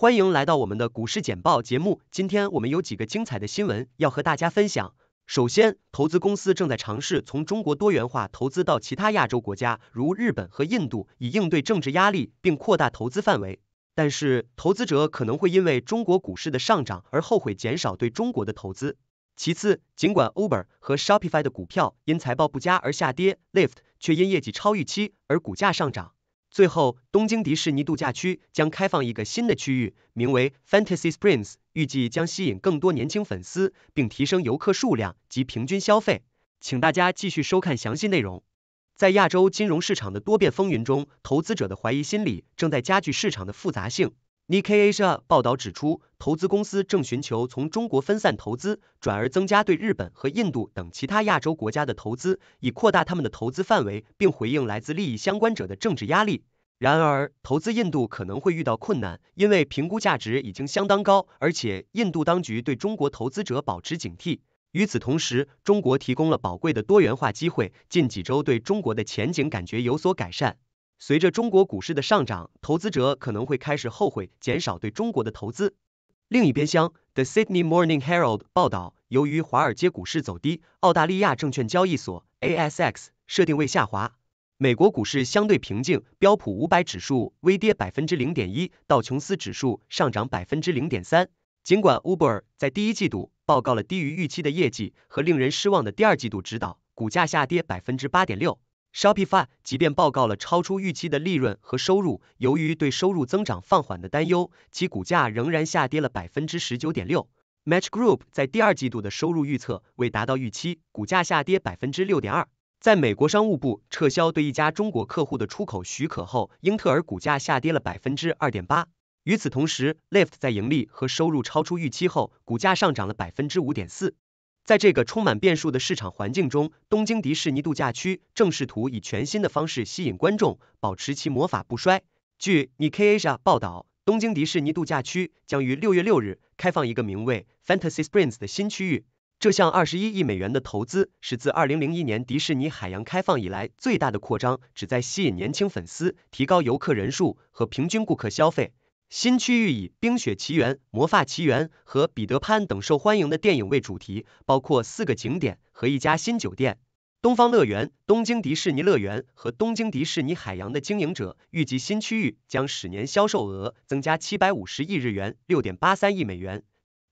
欢迎来到我们的股市简报节目，今天我们有几个精彩的新闻要和大家分享。首先，投资公司正在尝试从中国多元化投资到其他亚洲国家，如日本和印度，以应对政治压力并扩大投资范围。但是，投资者可能会因为中国股市的上涨而后悔减少对中国的投资。其次，尽管 Uber 和 Shopify 的股票因财报不佳而下跌，l i f t 却因业绩超预期而股价上涨。最后，东京迪士尼度假区将开放一个新的区域，名为 Fantasy Springs，预计将吸引更多年轻粉丝，并提升游客数量及平均消费。请大家继续收看详细内容。在亚洲金融市场的多变风云中，投资者的怀疑心理正在加剧市场的复杂性。Nikkei Asia 报道指出，投资公司正寻求从中国分散投资，转而增加对日本和印度等其他亚洲国家的投资，以扩大他们的投资范围，并回应来自利益相关者的政治压力。然而，投资印度可能会遇到困难，因为评估价值已经相当高，而且印度当局对中国投资者保持警惕。与此同时，中国提供了宝贵的多元化机会。近几周对中国的前景感觉有所改善。随着中国股市的上涨，投资者可能会开始后悔减少对中国的投资。另一边厢，《The Sydney Morning Herald》报道，由于华尔街股市走低，澳大利亚证券交易所 （ASX） 设定位下滑。美国股市相对平静，标普五百指数微跌百分之零点一，道琼斯指数上涨百分之零点三。尽管 Uber 在第一季度报告了低于预期的业绩和令人失望的第二季度指导，股价下跌百分之八点六。Shopify 即便报告了超出预期的利润和收入，由于对收入增长放缓的担忧，其股价仍然下跌了百分之十九点六。Match Group 在第二季度的收入预测未达到预期，股价下跌百分之六点二。在美国商务部撤销对一家中国客户的出口许可后，英特尔股价下跌了百分之二点八。与此同时 l i f t 在盈利和收入超出预期后，股价上涨了百分之五点四。在这个充满变数的市场环境中，东京迪士尼度假区正试图以全新的方式吸引观众，保持其魔法不衰。据 Nikasha 报道，东京迪士尼度假区将于六月六日开放一个名为 Fantasy Springs 的新区域。这项二十一亿美元的投资是自二零零一年迪士尼海洋开放以来最大的扩张，旨在吸引年轻粉丝，提高游客人数和平均顾客消费。新区域以《冰雪奇缘》、《魔法奇缘》和《彼得潘》等受欢迎的电影为主题，包括四个景点和一家新酒店——东方乐园、东京迪士尼乐园和东京迪士尼海洋的经营者预计，新区域将使年销售额增加750亿日元 （6.83 亿美元）。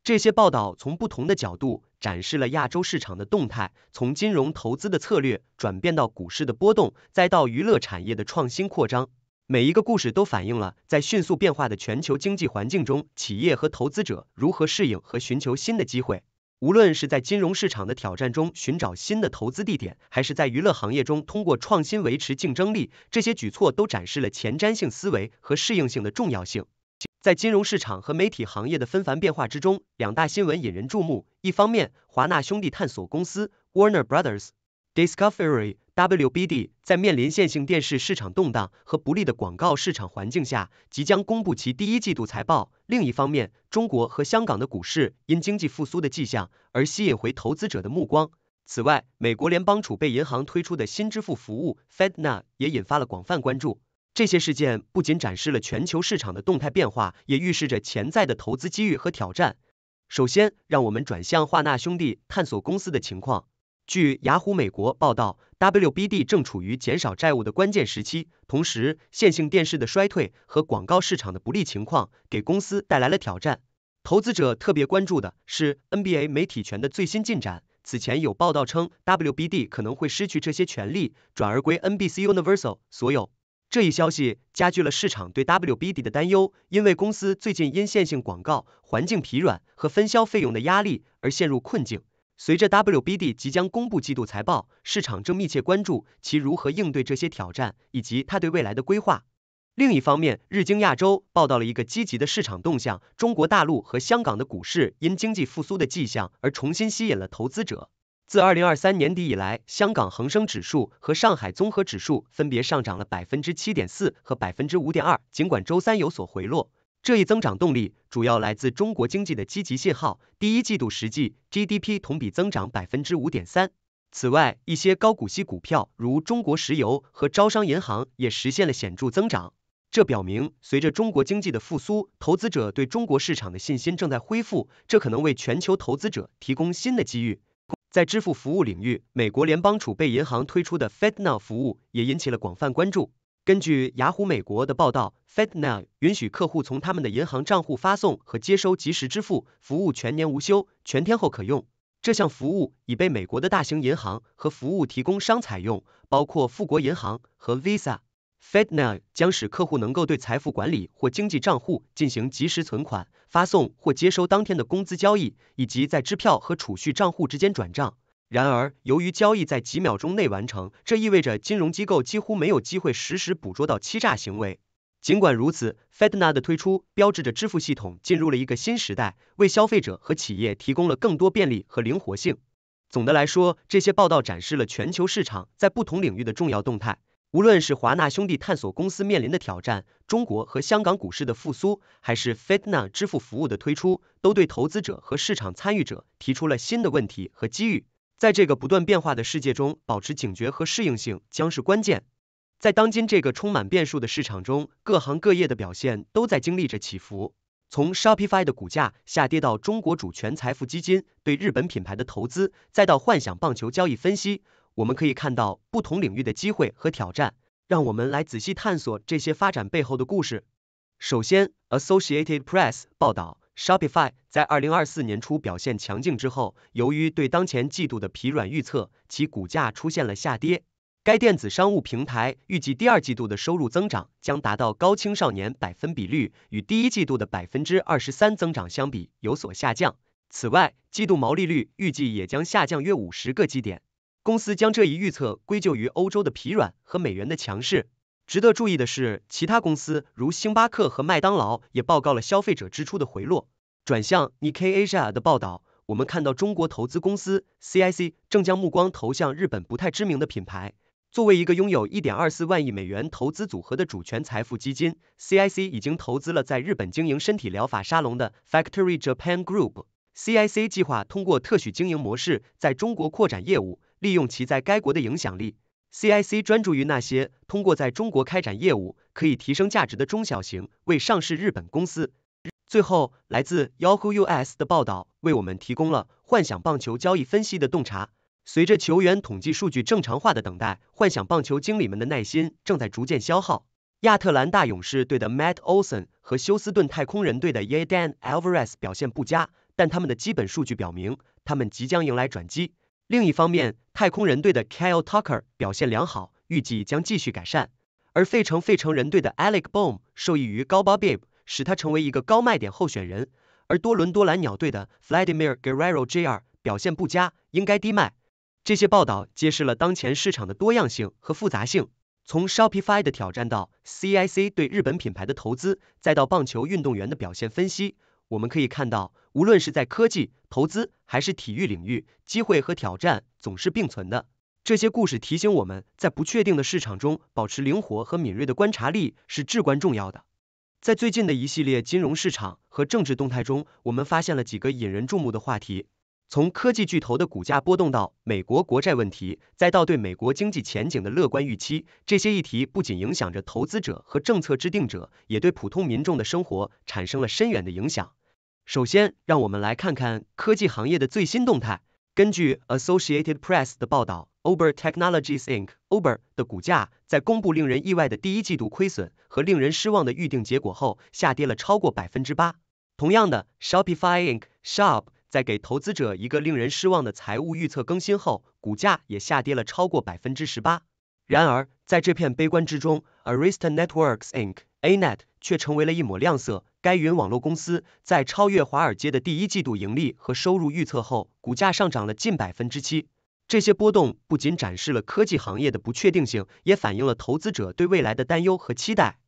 这些报道从不同的角度展示了亚洲市场的动态，从金融投资的策略转变到股市的波动，再到娱乐产业的创新扩张。每一个故事都反映了在迅速变化的全球经济环境中，企业和投资者如何适应和寻求新的机会。无论是在金融市场的挑战中寻找新的投资地点，还是在娱乐行业中通过创新维持竞争力，这些举措都展示了前瞻性思维和适应性的重要性。在金融市场和媒体行业的纷繁变化之中，两大新闻引人注目。一方面，华纳兄弟探索公司 （Warner Brothers Discovery）。WBD 在面临线性电视市场动荡和不利的广告市场环境下，即将公布其第一季度财报。另一方面，中国和香港的股市因经济复苏的迹象而吸引回投资者的目光。此外，美国联邦储备银行推出的新支付服务 FedNow 也引发了广泛关注。这些事件不仅展示了全球市场的动态变化，也预示着潜在的投资机遇和挑战。首先，让我们转向华纳兄弟，探索公司的情况。据雅虎美国报道，WBD 正处于减少债务的关键时期，同时线性电视的衰退和广告市场的不利情况给公司带来了挑战。投资者特别关注的是 NBA 媒体权的最新进展。此前有报道称，WBD 可能会失去这些权利，转而归 NBCUniversal 所有。这一消息加剧了市场对 WBD 的担忧，因为公司最近因线性广告环境疲软和分销费用的压力而陷入困境。随着 WBD 即将公布季度财报，市场正密切关注其如何应对这些挑战以及他对未来的规划。另一方面，日经亚洲报道了一个积极的市场动向：中国大陆和香港的股市因经济复苏的迹象而重新吸引了投资者。自2023年底以来，香港恒生指数和上海综合指数分别上涨了百分之七点四和百分之五点二。尽管周三有所回落。这一增长动力主要来自中国经济的积极信号。第一季度实际 GDP 同比增长百分之五点三。此外，一些高股息股票，如中国石油和招商银行，也实现了显著增长。这表明，随着中国经济的复苏，投资者对中国市场的信心正在恢复。这可能为全球投资者提供新的机遇。在支付服务领域，美国联邦储备银行推出的 FedNow 服务也引起了广泛关注。根据雅虎美国的报道，FedNow 允许客户从他们的银行账户发送和接收即时支付服务，全年无休、全天候可用。这项服务已被美国的大型银行和服务提供商采用，包括富国银行和 Visa。FedNow 将使客户能够对财富管理或经济账户进行即时存款、发送或接收当天的工资交易，以及在支票和储蓄账户之间转账。然而，由于交易在几秒钟内完成，这意味着金融机构几乎没有机会实时捕捉到欺诈行为。尽管如此，Fedna 的推出标志着支付系统进入了一个新时代，为消费者和企业提供了更多便利和灵活性。总的来说，这些报道展示了全球市场在不同领域的重要动态，无论是华纳兄弟探索公司面临的挑战、中国和香港股市的复苏，还是 Fedna 支付服务的推出，都对投资者和市场参与者提出了新的问题和机遇。在这个不断变化的世界中，保持警觉和适应性将是关键。在当今这个充满变数的市场中，各行各业的表现都在经历着起伏。从 Shopify 的股价下跌到中国主权财富基金对日本品牌的投资，再到幻想棒球交易分析，我们可以看到不同领域的机会和挑战。让我们来仔细探索这些发展背后的故事。首先，Associated Press 报道。Shopify 在二零二四年初表现强劲之后，由于对当前季度的疲软预测，其股价出现了下跌。该电子商务平台预计第二季度的收入增长将达到高青少年百分比率，与第一季度的百分之二十三增长相比有所下降。此外，季度毛利率预计也将下降约五十个基点。公司将这一预测归咎于欧洲的疲软和美元的强势。值得注意的是，其他公司如星巴克和麦当劳也报告了消费者支出的回落。转向 Nikasia 的报道，我们看到中国投资公司 CIC 正将目光投向日本不太知名的品牌。作为一个拥有一点二四万亿美元投资组合的主权财富基金，CIC 已经投资了在日本经营身体疗法沙龙的 Factory Japan Group。CIC 计划通过特许经营模式在中国扩展业务，利用其在该国的影响力。CIC 专注于那些通过在中国开展业务可以提升价值的中小型未上市日本公司。最后，来自 Yahoo US 的报道为我们提供了幻想棒球交易分析的洞察。随着球员统计数据正常化的等待，幻想棒球经理们的耐心正在逐渐消耗。亚特兰大勇士队的 Matt Olson 和休斯顿太空人队的 Yadan Alvarez 表现不佳，但他们的基本数据表明他们即将迎来转机。另一方面，太空人队的 Kyle Tucker 表现良好，预计将继续改善；而费城费城人队的 Alec b o o m 受益于高 b Babe，使他成为一个高卖点候选人；而多伦多蓝鸟队的 Vladimir Guerrero Jr 表现不佳，应该低卖。这些报道揭示了当前市场的多样性和复杂性，从 Shopify 的挑战到 CIC 对日本品牌的投资，再到棒球运动员的表现分析。我们可以看到，无论是在科技、投资还是体育领域，机会和挑战总是并存的。这些故事提醒我们，在不确定的市场中，保持灵活和敏锐的观察力是至关重要的。在最近的一系列金融市场和政治动态中，我们发现了几个引人注目的话题。从科技巨头的股价波动到美国国债问题，再到对美国经济前景的乐观预期，这些议题不仅影响着投资者和政策制定者，也对普通民众的生活产生了深远的影响。首先，让我们来看看科技行业的最新动态。根据 Associated Press 的报道，Uber Technologies Inc. Uber 的股价在公布令人意外的第一季度亏损和令人失望的预定结果后，下跌了超过百分之八。同样的，Shopify Inc. Shop。在给投资者一个令人失望的财务预测更新后，股价也下跌了超过百分之十八。然而，在这片悲观之中 a r i s t o Networks Inc. (A Net) 却成为了一抹亮色。该云网络公司在超越华尔街的第一季度盈利和收入预测后，股价上涨了近百分之七。这些波动不仅展示了科技行业的不确定性，也反映了投资者对未来的担忧和期待。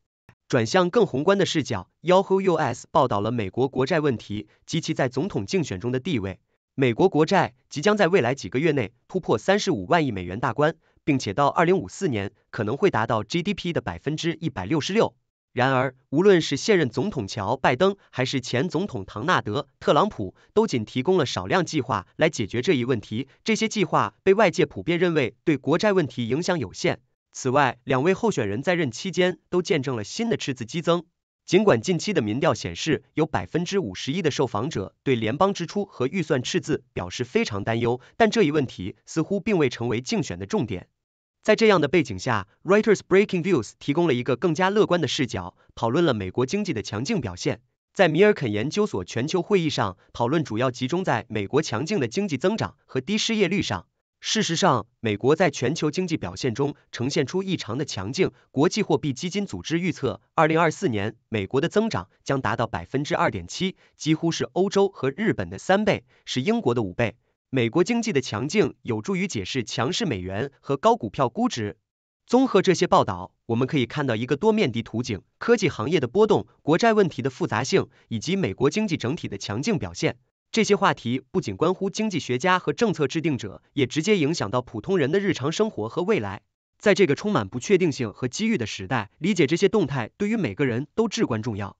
转向更宏观的视角，Yahoo US 报导了美国国债问题及其在总统竞选中的地位。美国国债即将在未来几个月内突破三十五万亿美元大关，并且到二零五四年可能会达到 GDP 的百分之一百六十六。然而，无论是现任总统乔拜登还是前总统唐纳德特朗普，都仅提供了少量计划来解决这一问题，这些计划被外界普遍认为对国债问题影响有限。此外，两位候选人在任期间都见证了新的赤字激增。尽管近期的民调显示有百分之五十一的受访者对联邦支出和预算赤字表示非常担忧，但这一问题似乎并未成为竞选的重点。在这样的背景下，Reuters Breaking Views 提供了一个更加乐观的视角，讨论了美国经济的强劲表现。在米尔肯研究所全球会议上，讨论主要集中在美国强劲的经济增长和低失业率上。事实上，美国在全球经济表现中呈现出异常的强劲。国际货币基金组织预测，二零二四年美国的增长将达到百分之二点七，几乎是欧洲和日本的三倍，是英国的五倍。美国经济的强劲有助于解释强势美元和高股票估值。综合这些报道，我们可以看到一个多面的图景：科技行业的波动、国债问题的复杂性，以及美国经济整体的强劲表现。这些话题不仅关乎经济学家和政策制定者，也直接影响到普通人的日常生活和未来。在这个充满不确定性和机遇的时代，理解这些动态对于每个人都至关重要。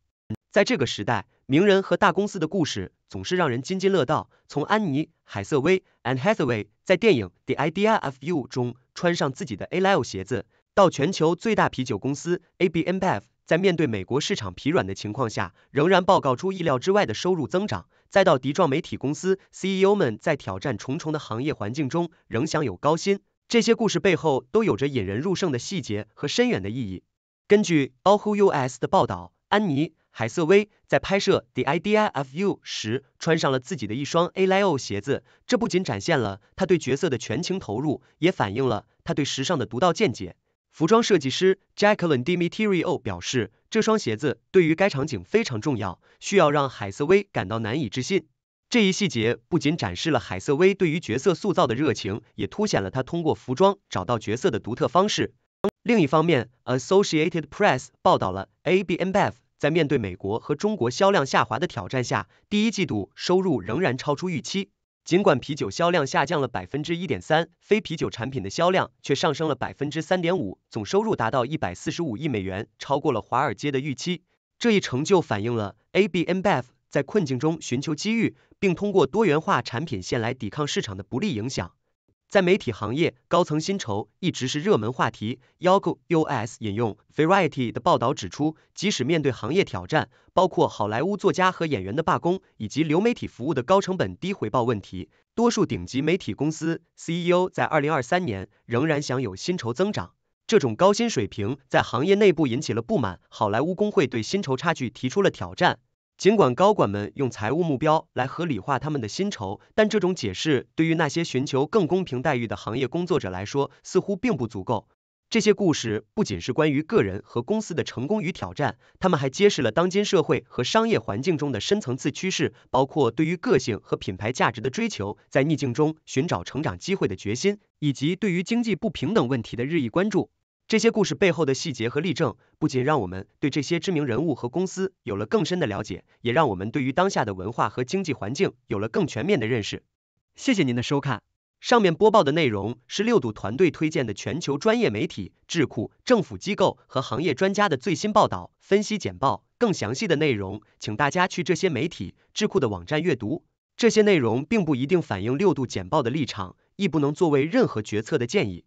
在这个时代，名人和大公司的故事总是让人津津乐道。从安妮·海瑟薇 （Anne Hathaway） 在电影《The Idea of You》中穿上自己的 A L 鞋子，到全球最大啤酒公司 AB InBev 在面对美国市场疲软的情况下，仍然报告出意料之外的收入增长。再到敌状媒体公司 CEO 们在挑战重重的行业环境中仍享有高薪，这些故事背后都有着引人入胜的细节和深远的意义。根据《h o h U S》的报道，安妮·海瑟薇在拍摄《The I D e a o F y o U》时穿上了自己的一双 A Lio 鞋子，这不仅展现了她对角色的全情投入，也反映了她对时尚的独到见解。服装设计师 Jacqueline d i m i t r i o 表示，这双鞋子对于该场景非常重要，需要让海瑟薇感到难以置信。这一细节不仅展示了海瑟薇对于角色塑造的热情，也凸显了她通过服装找到角色的独特方式。另一方面，Associated Press 报道了 ABMBEF 在面对美国和中国销量下滑的挑战下，第一季度收入仍然超出预期。尽管啤酒销量下降了百分之一点三，非啤酒产品的销量却上升了百分之三点五，总收入达到一百四十五亿美元，超过了华尔街的预期。这一成就反映了 ABMBF 在困境中寻求机遇，并通过多元化产品线来抵抗市场的不利影响。在媒体行业，高层薪酬一直是热门话题。Yahoo US 引用 Variety 的报道指出，即使面对行业挑战，包括好莱坞作家和演员的罢工，以及流媒体服务的高成本低回报问题，多数顶级媒体公司 CEO 在2023年仍然享有薪酬增长。这种高薪水平在行业内部引起了不满，好莱坞工会对薪酬差距提出了挑战。尽管高管们用财务目标来合理化他们的薪酬，但这种解释对于那些寻求更公平待遇的行业工作者来说似乎并不足够。这些故事不仅是关于个人和公司的成功与挑战，他们还揭示了当今社会和商业环境中的深层次趋势，包括对于个性和品牌价值的追求，在逆境中寻找成长机会的决心，以及对于经济不平等问题的日益关注。这些故事背后的细节和例证，不仅让我们对这些知名人物和公司有了更深的了解，也让我们对于当下的文化和经济环境有了更全面的认识。谢谢您的收看。上面播报的内容是六度团队推荐的全球专业媒体、智库、政府机构和行业专家的最新报道、分析简报。更详细的内容，请大家去这些媒体、智库的网站阅读。这些内容并不一定反映六度简报的立场，亦不能作为任何决策的建议。